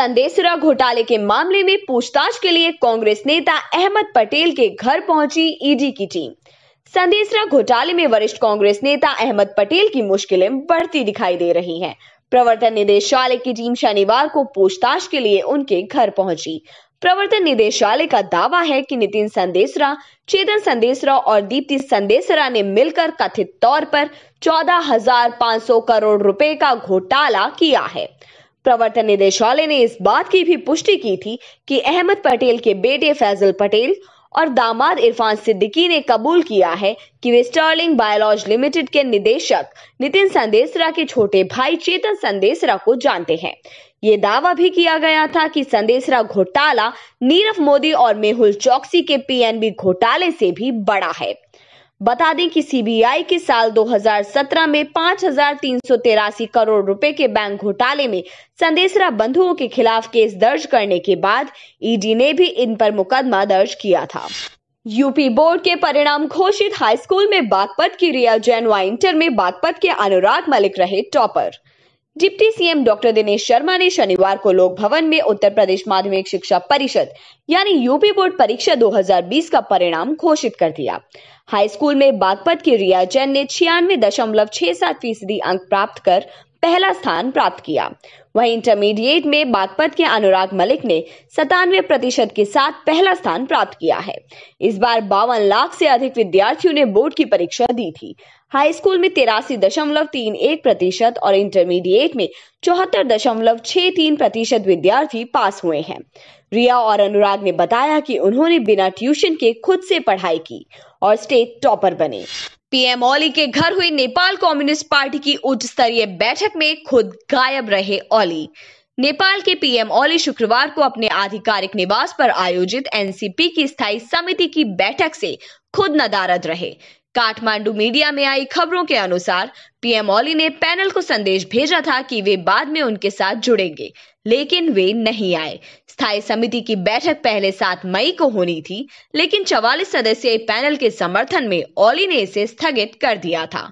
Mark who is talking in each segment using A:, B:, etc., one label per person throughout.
A: संदेशरा घोटाले के मामले में पूछताछ के लिए कांग्रेस नेता अहमद पटेल के घर पहुंची ईडी की टीम संदेशरा घोटाले में वरिष्ठ कांग्रेस नेता अहमद पटेल की मुश्किलें बढ़ती दिखाई दे रही हैं। प्रवर्तन निदेशालय की टीम शनिवार को पूछताछ के लिए उनके घर पहुंची प्रवर्तन निदेशालय का दावा है कि नितिन संदेशरा चेतन संदेशरा और दीप्ति संदेशरा ने मिलकर कथित तौर पर चौदह हजार पाँच सौ करोड़ रुपए का घोटाला किया है प्रवर्तन निदेशालय ने इस बात की भी पुष्टि की थी कि अहमद पटेल के बेटे फैजल पटेल और दामाद इरफान सिद्दीकी ने कबूल किया है कि वे स्टर्लिंग बायोलॉज लिमिटेड के निदेशक नितिन संदेसरा के छोटे भाई चेतन संदेसरा को जानते हैं ये दावा भी किया गया था कि संदेसरा घोटाला नीरव मोदी और मेहुल चौकसी के पीएनबी घोटाले से भी बड़ा है बता दें कि सीबीआई के साल 2017 में पाँच करोड़ रुपए के बैंक घोटाले में संदेशरा बंधुओं के खिलाफ केस दर्ज करने के बाद ईडी ने भी इन पर मुकदमा दर्ज किया था यूपी बोर्ड के परिणाम घोषित हाई स्कूल में बागपत की रिया जैनवा इंटर में बागपत के अनुराग मलिक रहे topper deputy CM doctor Dinesh Sharma ने शनिवार को लोक भवन में उत्तर प्रदेश माध्यमिक शिक्षा परिषद यानी यूपी बोर्ड परीक्षा 2020 का परिणाम घोषित कर दिया हाई स्कूल में बागपत की रिया जैन ने छियानवे दशमलव छह सात फीसदी अंक प्राप्त कर पहला स्थान प्राप्त किया वहीं इंटरमीडिएट में बागपत के अनुराग मलिक ने सतानवे प्रतिशत के साथ पहला स्थान प्राप्त किया है इस बार बावन लाख से अधिक विद्यार्थियों ने बोर्ड की परीक्षा दी थी हाई स्कूल में तिरासी दशमलव तीन एक प्रतिशत और इंटरमीडिएट में चौहत्तर दशमलव छह तीन प्रतिशत विद्यार्थी पास हुए हैं रिया और अनुराग ने बताया कि उन्होंने बिना ट्यूशन के खुद से पढ़ाई की और स्टेट टॉपर बने पीएम ओली के घर हुई नेपाल कम्युनिस्ट पार्टी की उच्च स्तरीय बैठक में खुद गायब रहे ओली नेपाल के पीएम ओली शुक्रवार को अपने आधिकारिक निवास पर आयोजित एनसीपी की स्थायी समिति की बैठक से खुद नदारद रहे काठमांडू मीडिया में आई खबरों के अनुसार पीएम ओली ने पैनल को संदेश भेजा था कि वे बाद में उनके साथ जुड़ेंगे लेकिन वे नहीं आए स्थायी समिति की बैठक पहले 7 मई को होनी थी लेकिन चवालीस सदस्यीय पैनल के समर्थन में ओली ने इसे स्थगित कर दिया था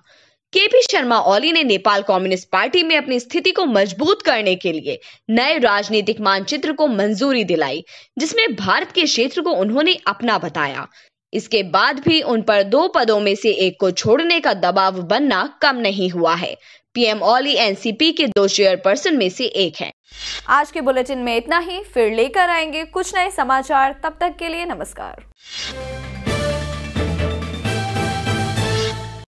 A: केपी शर्मा ओली ने नेपाल कम्युनिस्ट पार्टी में अपनी स्थिति को मजबूत करने के लिए नए राजनीतिक मानचित्र को मंजूरी दिलाई जिसमें भारत के क्षेत्र को उन्होंने अपना बताया इसके बाद भी उन पर दो पदों में से एक को छोड़ने का दबाव बनना कम नहीं हुआ है पीएम ओली एनसीपी के दो चेयरपर्सन में से एक हैं। आज के बुलेटिन में इतना ही फिर लेकर आएंगे कुछ नए समाचार तब तक के लिए नमस्कार